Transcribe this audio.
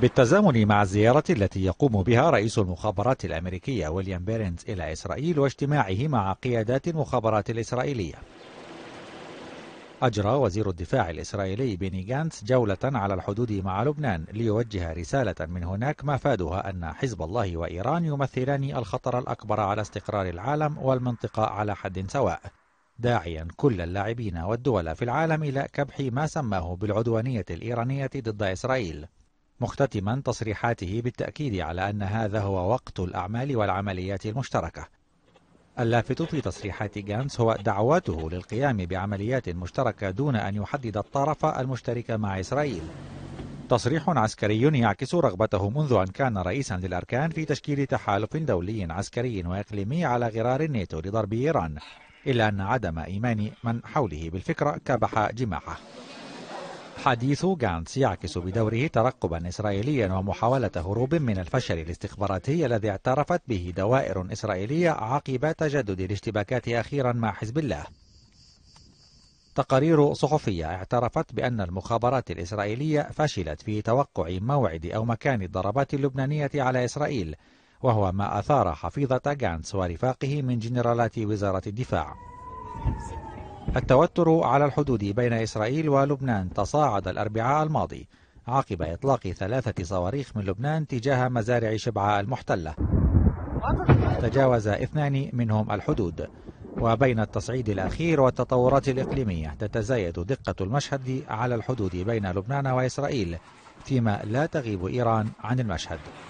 بالتزامن مع الزيارة التي يقوم بها رئيس المخابرات الأمريكية ويليام بيرنز إلى إسرائيل واجتماعه مع قيادات المخابرات الإسرائيلية أجرى وزير الدفاع الإسرائيلي بيني جانس جولة على الحدود مع لبنان ليوجه رسالة من هناك مفادها أن حزب الله وإيران يمثلان الخطر الأكبر على استقرار العالم والمنطقة على حد سواء داعيا كل اللاعبين والدول في العالم إلى كبح ما سماه بالعدوانية الإيرانية ضد إسرائيل مختتما تصريحاته بالتأكيد على أن هذا هو وقت الأعمال والعمليات المشتركة اللافت في تصريحات جانس هو دعوته للقيام بعمليات مشتركة دون أن يحدد الطرف المشترك مع إسرائيل تصريح عسكري يعكس رغبته منذ أن كان رئيسا للأركان في تشكيل تحالف دولي عسكري وإقليمي على غرار الناتو لضرب إيران إلا أن عدم إيمان من حوله بالفكرة كبح جماحه الحديث جانتس يعكس بدوره ترقبا إسرائيليا ومحاولة هروب من الفشل الاستخباراتي الذي اعترفت به دوائر إسرائيلية عقب تجدد الاشتباكات أخيرا مع حزب الله تقارير صحفية اعترفت بأن المخابرات الإسرائيلية فشلت في توقع موعد أو مكان الضربات اللبنانية على إسرائيل وهو ما أثار حفيظة جانس ورفاقه من جنرالات وزارة الدفاع التوتر على الحدود بين إسرائيل ولبنان تصاعد الأربعاء الماضي عقب إطلاق ثلاثة صواريخ من لبنان تجاه مزارع شبعة المحتلة تجاوز اثنان منهم الحدود وبين التصعيد الأخير والتطورات الإقليمية تتزايد دقة المشهد على الحدود بين لبنان وإسرائيل فيما لا تغيب إيران عن المشهد